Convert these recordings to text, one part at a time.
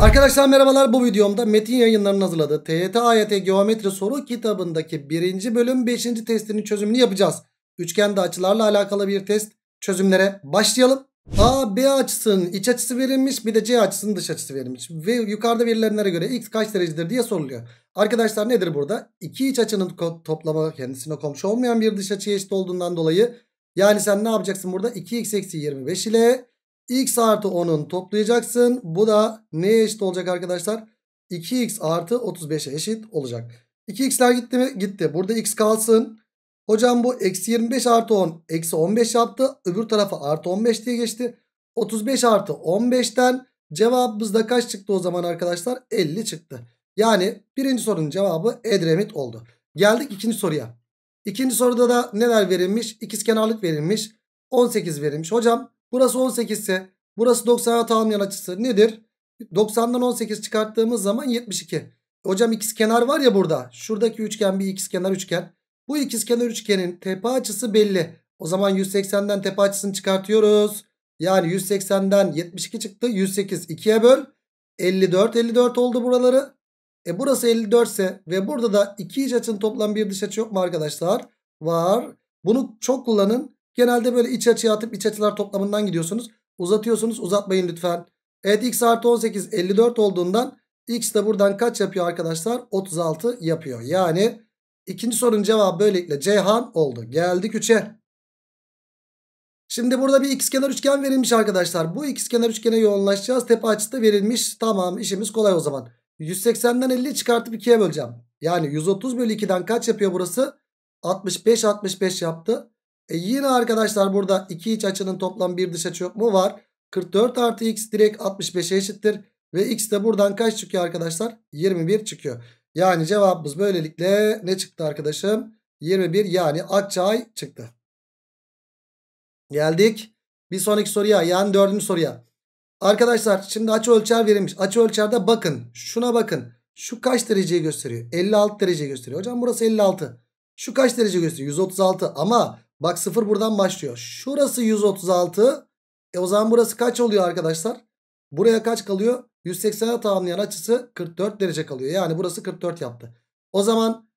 Arkadaşlar merhabalar bu videomda Metin yayınlarının hazırladığı TYT AYT Geometri Soru kitabındaki 1. bölüm 5. testinin çözümünü yapacağız. Üçgende açılarla alakalı bir test çözümlere başlayalım. A, B açısının iç açısı verilmiş bir de C açısının dış açısı verilmiş. Ve yukarıda verilenlere göre x kaç derecedir diye soruluyor. Arkadaşlar nedir burada? İki iç açının toplama kendisine komşu olmayan bir dış açı eşit olduğundan dolayı. Yani sen ne yapacaksın burada? 2x eksi 25 ile x artı 10'un toplayacaksın. Bu da neye eşit olacak arkadaşlar? 2x artı 35'e eşit olacak. 2x'ler gitti mi? Gitti. Burada x kalsın. Hocam bu eksi 25 artı 10 eksi 15 yaptı. Öbür tarafa artı 15 diye geçti. 35 artı 15'ten cevabımızda kaç çıktı o zaman arkadaşlar? 50 çıktı. Yani birinci sorunun cevabı Edremit oldu. Geldik ikinci soruya. İkinci soruda da neler verilmiş? kenarlık verilmiş. 18 verilmiş. Hocam Burası 18 ise burası 90'a tamamlayan açısı nedir? 90'dan 18 çıkarttığımız zaman 72. Hocam ikiz kenar var ya burada. Şuradaki üçgen bir ikiz kenar üçgen. Bu ikiz kenar üçgenin tepe açısı belli. O zaman 180'den tepe açısını çıkartıyoruz. Yani 180'den 72 çıktı. 108 2'ye böl. 54 54 oldu buraları. E burası 54 ise ve burada da iki iç açının toplam bir dış açı yok mu arkadaşlar? Var. Bunu çok kullanın. Genelde böyle iç açıya atıp iç açılar toplamından gidiyorsunuz. Uzatıyorsunuz uzatmayın lütfen. Evet x artı 18 54 olduğundan x de buradan kaç yapıyor arkadaşlar? 36 yapıyor. Yani ikinci sorunun cevabı böylelikle Ceyhan oldu. Geldik 3'e. Şimdi burada bir ikizkenar üçgen verilmiş arkadaşlar. Bu ikizkenar üçgene yoğunlaşacağız. Tepe açısı da verilmiş. Tamam işimiz kolay o zaman. 180'den 50 çıkartıp 2'ye böleceğim. Yani 130 bölü 2'den kaç yapıyor burası? 65 65 yaptı. E yine arkadaşlar burada iki iç açının toplam bir dış açı yok mu? Var. 44 artı x direkt 65'e eşittir. Ve x de buradan kaç çıkıyor arkadaşlar? 21 çıkıyor. Yani cevabımız böylelikle ne çıktı arkadaşım? 21 yani Akçay çıktı. Geldik. Bir sonraki soruya yani dördüncü soruya. Arkadaşlar şimdi açı ölçer verilmiş. Açı ölçerde bakın. Şuna bakın. Şu kaç dereceyi gösteriyor? 56 derece gösteriyor. Hocam burası 56. Şu kaç derece gösteriyor? 136 ama Bak 0 buradan başlıyor. Şurası 136. E o zaman burası kaç oluyor arkadaşlar? Buraya kaç kalıyor? 180'e tamamlayan açısı 44 derece kalıyor. Yani burası 44 yaptı. O zaman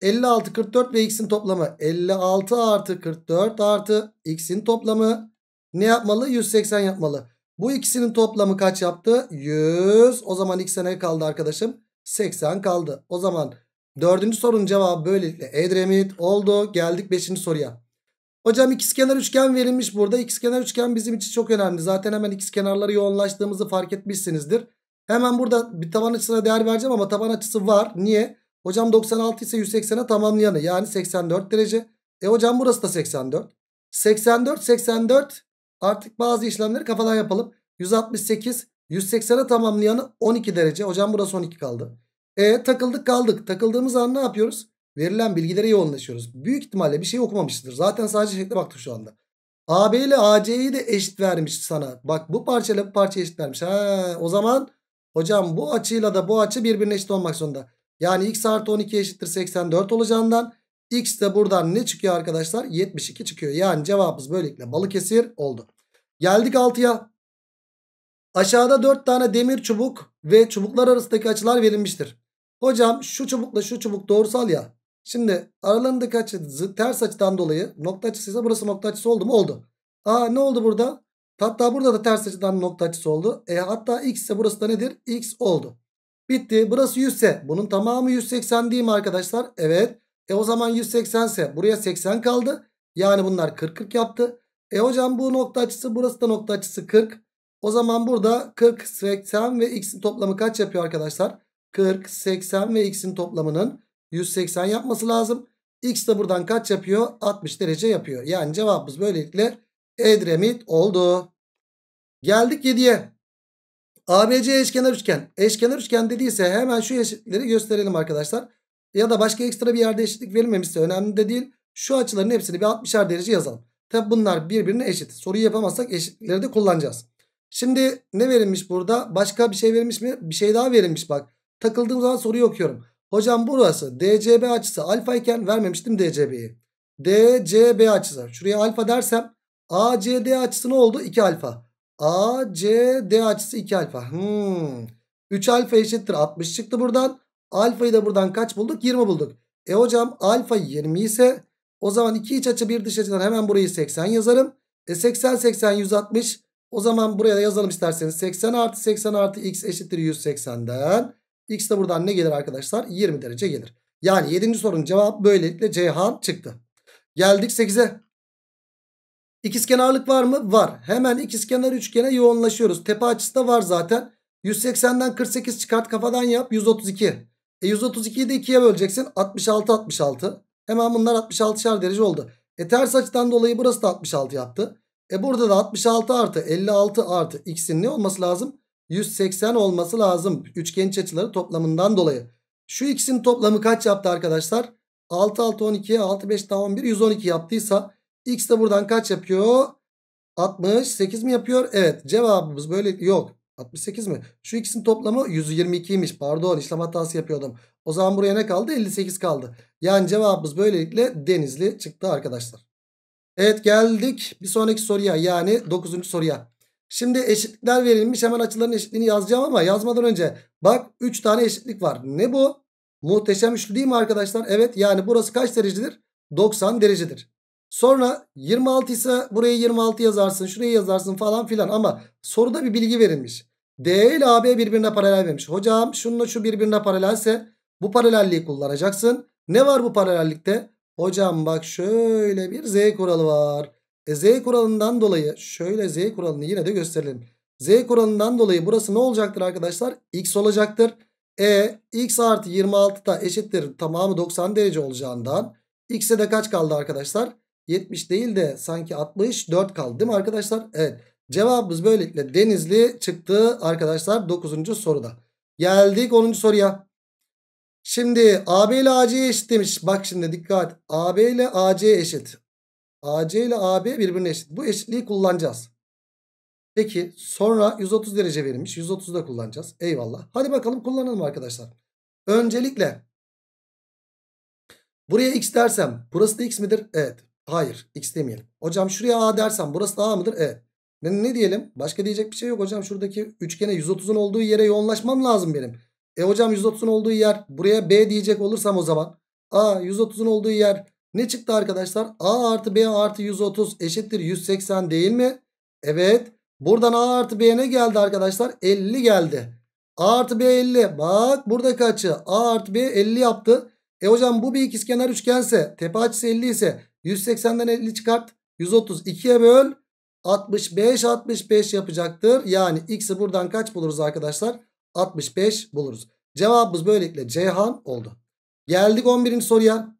56, 44 ve x'in toplamı 56 artı 44 artı x'in toplamı ne yapmalı? 180 yapmalı. Bu ikisinin toplamı kaç yaptı? 100. O zaman x'e ne kaldı arkadaşım? 80 kaldı. O zaman dördüncü sorunun cevabı böylelikle Edremit oldu. Geldik beşinci soruya. Hocam ikizkenar üçgen verilmiş burada. İkizkenar üçgen bizim için çok önemli. Zaten hemen ikizkenarları yoğunlaştığımızı fark etmişsinizdir. Hemen burada bir taban açısına değer vereceğim ama taban açısı var. Niye? Hocam 96 ise 180'e tamamlayanı yani 84 derece. E hocam burası da 84. 84 84 artık bazı işlemleri kafadan yapalım. 168 180'e tamamlayanı 12 derece. Hocam burası 12 kaldı. E takıldık kaldık. Takıldığımız an ne yapıyoruz? Verilen bilgilere yoğunlaşıyoruz. Büyük ihtimalle bir şey okumamıştır. Zaten sadece şekle baktı şu anda. AB ile AC'yi de eşit vermiş sana. Bak bu parçayla bu parça eşit vermiş. Ha, o zaman hocam bu açıyla da bu açı birbirine eşit olmak zorunda. Yani x artı 12 eşittir 84 olacağından x de buradan ne çıkıyor arkadaşlar? 72 çıkıyor. Yani cevabımız böylelikle Balıkesir oldu. Geldik 6'ya. Aşağıda 4 tane demir çubuk ve çubuklar arasındaki açılar verilmiştir. Hocam şu çubukla şu çubuk doğrusal ya. Şimdi aralarındaki açı ters açıdan dolayı nokta açısıysa burası nokta açısı oldu mu? Oldu. Aa ne oldu burada? Hatta burada da ters açıdan nokta açısı oldu. E, hatta x ise burası da nedir? X oldu. Bitti. Burası 100 ise bunun tamamı 180 değil mi arkadaşlar? Evet. E o zaman 180 ise buraya 80 kaldı. Yani bunlar 40 40 yaptı. E hocam bu nokta açısı burası da nokta açısı 40. O zaman burada 40, 80 ve x'in toplamı kaç yapıyor arkadaşlar? 40, 80 ve x'in toplamının 180 yapması lazım. X de buradan kaç yapıyor? 60 derece yapıyor. Yani cevabımız böylelikle Edremit oldu. Geldik 7'ye. ABC eşkenar üçgen. Eşkenar üçgen dediyse hemen şu eşitleri gösterelim arkadaşlar. Ya da başka ekstra bir yerde eşitlik verilmemişse önemli de değil. Şu açıların hepsini bir 60'er derece yazalım. Tabi bunlar birbirine eşit. Soruyu yapamazsak eşitleri de kullanacağız. Şimdi ne verilmiş burada? Başka bir şey verilmiş mi? Bir şey daha verilmiş bak. Takıldığım zaman soruyu okuyorum. Hocam burası DCB açısı alfa iken vermemiştim DCB'yi. DCB açısı. Şuraya alfa dersem ACD açısı ne oldu? 2 alfa. ACD açısı 2 alfa. Hmm. 3 alfa eşittir 60 çıktı buradan. Alfayı da buradan kaç bulduk? 20 bulduk. E hocam alfa 20 ise o zaman iki iç açı bir dış açıdan hemen burayı 80 yazarım. E 80 80 160. O zaman buraya da yazalım isterseniz. 80 artı 80 artı x eşittir 180'den. X de buradan ne gelir arkadaşlar? 20 derece gelir. Yani 7. sorunun cevap böylelikle Ceyhan çıktı. Geldik 8'e. İkizkenarlık var mı? Var. Hemen ikizkenar üçgene yoğunlaşıyoruz. Tepe açısı da var zaten. 180'den 48 çıkart kafadan yap. 132. E 132'yi de 2'ye böleceksin. 66 66. Hemen bunlar 66'şer derece oldu. E ters açıdan dolayı burası da 66 yaptı. E burada da 66 artı 56 artı x'in ne olması lazım? 180 olması lazım. Üçgen iç açıları toplamından dolayı. Şu ikisinin toplamı kaç yaptı arkadaşlar? 6 6 12 6 5 daha 11 112 yaptıysa x de buradan kaç yapıyor? 68 mi yapıyor? Evet cevabımız böyle yok. 68 mi? Şu ikisinin toplamı 122'ymiş. Pardon işlem hatası yapıyordum. O zaman buraya ne kaldı? 58 kaldı. Yani cevabımız böylelikle denizli çıktı arkadaşlar. Evet geldik bir sonraki soruya yani 9. soruya. Şimdi eşitlikler verilmiş. Hemen açıların eşitliğini yazacağım ama yazmadan önce bak 3 tane eşitlik var. Ne bu? Muhteşem üçlü değil mi arkadaşlar? Evet yani burası kaç derecedir? 90 derecedir. Sonra 26 ise buraya 26 yazarsın, şuraya yazarsın falan filan ama soruda bir bilgi verilmiş. D ile AB birbirine paralel vermiş. Hocam şununla şu birbirine paralelse bu paralelliği kullanacaksın. Ne var bu paralellikte? Hocam bak şöyle bir Z kuralı var. E z kuralından dolayı şöyle z kuralını yine de gösterelim. Z kuralından dolayı burası ne olacaktır arkadaşlar? X olacaktır. E x artı 26 da eşittir tamamı 90 derece olacağından. X'e de kaç kaldı arkadaşlar? 70 değil de sanki 64 kaldı değil mi arkadaşlar? Evet cevabımız böylelikle denizli çıktı arkadaşlar 9. soruda. Geldik 10. soruya. Şimdi AB ile AC eşit demiş. Bak şimdi dikkat. AB ile AC eşit. AC ile AB birbirine eşit. Bu eşitliği kullanacağız. Peki sonra 130 derece verilmiş. 130'u da kullanacağız. Eyvallah. Hadi bakalım kullanalım arkadaşlar. Öncelikle buraya x dersem burası da x midir? Evet. Hayır x demeyelim. Hocam şuraya a dersem burası da a mıdır? Evet. Ne, ne diyelim? Başka diyecek bir şey yok hocam. Şuradaki üçgene 130'un olduğu yere yoğunlaşmam lazım benim. E hocam 130'un olduğu yer buraya b diyecek olursam o zaman. A 130'un olduğu yer ne çıktı arkadaşlar? A artı B artı 130 eşittir 180 değil mi? Evet. Buradan A artı B ne geldi arkadaşlar? 50 geldi. A artı B 50. Bak burada kaçı? A artı B 50 yaptı. E hocam bu bir ikizkenar üçgense tepe açısı 50 ise 180'den 50 çıkart. 130 2'ye böl. 65 65 yapacaktır. Yani x'i buradan kaç buluruz arkadaşlar? 65 buluruz. Cevabımız böylelikle Ceyhan oldu. Geldik 11. soruya.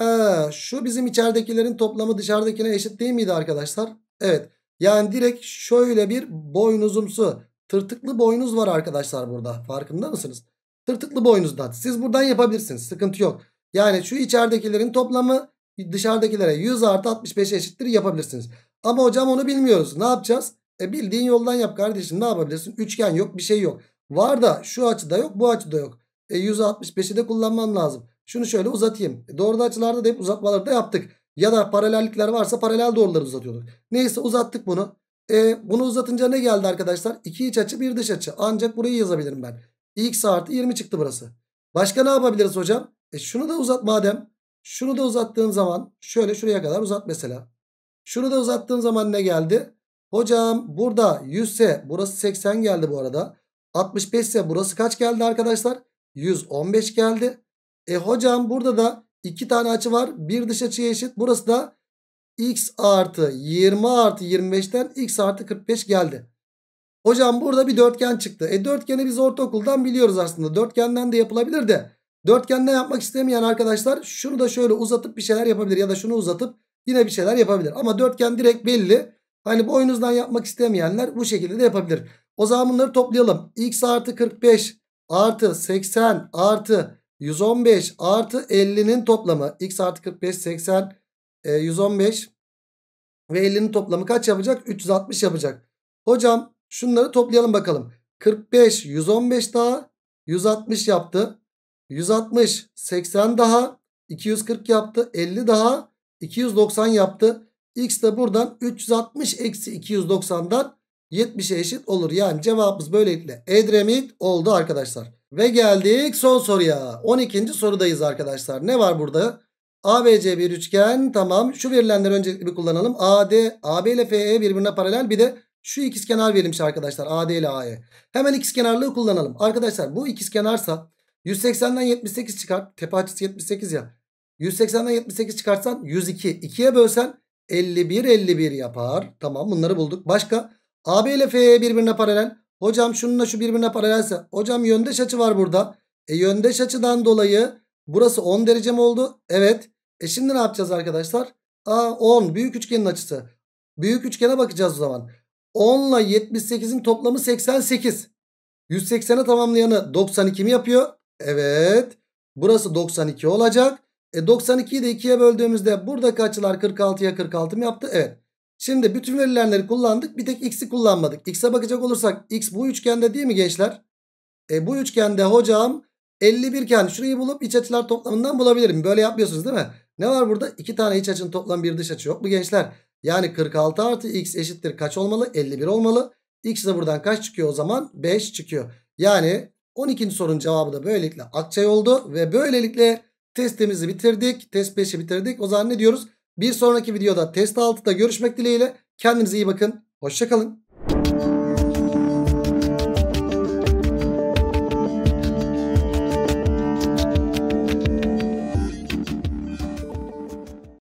Ee, şu bizim içeridekilerin toplamı dışarıdakine eşit değil miydi arkadaşlar? Evet. Yani direkt şöyle bir boynuzumsu tırtıklı boynuz var arkadaşlar burada. Farkında mısınız? Tırtıklı boynuzdan. Siz buradan yapabilirsiniz. Sıkıntı yok. Yani şu içeridekilerin toplamı dışarıdakilere 100 artı 65 eşittir yapabilirsiniz. Ama hocam onu bilmiyoruz. Ne yapacağız? E bildiğin yoldan yap kardeşim. Ne yapabilirsin? Üçgen yok bir şey yok. Var da şu açıda yok bu açıda yok. E 165'i de kullanman lazım. Şunu şöyle uzatayım. E, Doğrudan açılarda da hep uzatmaları da yaptık. Ya da paralellikler varsa paralel doğruları uzatıyorduk. Neyse uzattık bunu. E, bunu uzatınca ne geldi arkadaşlar? İki iç açı bir dış açı. Ancak burayı yazabilirim ben. X artı 20 çıktı burası. Başka ne yapabiliriz hocam? E, şunu da uzat madem. Şunu da uzattığım zaman şöyle şuraya kadar uzat mesela. Şunu da uzattığım zaman ne geldi? Hocam burada 100 ise burası 80 geldi bu arada. 65 ise burası kaç geldi arkadaşlar? 115 geldi. E hocam burada da iki tane açı var. Bir dış açıya eşit. Burası da x artı 20 artı 25'ten x artı 45 geldi. Hocam burada bir dörtgen çıktı. E dörtgeni biz ortaokuldan biliyoruz aslında. Dörtgenden de yapılabilir de. Dörtgenden yapmak istemeyen arkadaşlar şunu da şöyle uzatıp bir şeyler yapabilir. Ya da şunu uzatıp yine bir şeyler yapabilir. Ama dörtgen direkt belli. Hani boynuzdan yapmak istemeyenler bu şekilde de yapabilir. O zaman bunları toplayalım. x artı 45 artı 80 artı 115 artı 50'nin toplamı x artı 45 80 e, 115 ve 50'nin toplamı kaç yapacak? 360 yapacak. Hocam şunları toplayalım bakalım. 45 115 daha 160 yaptı. 160 80 daha 240 yaptı. 50 daha 290 yaptı. X de buradan 360 eksi 290'dan 70'e eşit olur. Yani cevabımız böylelikle Edremit oldu arkadaşlar. Ve geldik son soruya. 12. sorudayız arkadaşlar. Ne var burada? ABC bir üçgen tamam. Şu verilenleri önce bir kullanalım. AD, AB ile FE birbirine paralel. Bir de şu ikizkenar verilmiş arkadaşlar. AD ile AE. Hemen ikizkenarlığı kullanalım. Arkadaşlar bu ikizkenarsa 180'den 78 çıkart. Tepe açısı 78 ya. 180'den 78 çıkartsan 102. 2'ye bölsen 51 51 yapar. Tamam bunları bulduk. Başka AB ile FE birbirine paralel. Hocam şununla şu birbirine paralelse. Hocam yöndeş açı var burada. E yöndeş açıdan dolayı burası 10 derece mi oldu? Evet. E şimdi ne yapacağız arkadaşlar? Aa 10 büyük üçgenin açısı. Büyük üçgene bakacağız o zaman. 10 ile 78'in toplamı 88. 180'e tamamlayanı 92 mi yapıyor? Evet. Burası 92 olacak. E 92'yi de 2'ye böldüğümüzde buradaki açılar 46'ya 46 mı yaptı? Evet. Şimdi bütün verilenleri kullandık. Bir tek x'i kullanmadık. X'e bakacak olursak x bu üçgende değil mi gençler? E, bu üçgende hocam 51 iken şurayı bulup iç açılar toplamından bulabilirim. Böyle yapmıyorsunuz değil mi? Ne var burada? 2 tane iç açının toplam bir dış açı yok mu gençler? Yani 46 artı x eşittir kaç olmalı? 51 olmalı. X de buradan kaç çıkıyor o zaman? 5 çıkıyor. Yani 12. sorunun cevabı da böylelikle Akçay oldu. Ve böylelikle testimizi bitirdik. Test 5'i bitirdik. O zaman ne diyoruz? Bir sonraki videoda test 6'da görüşmek dileğiyle. Kendinize iyi bakın. Hoşçakalın.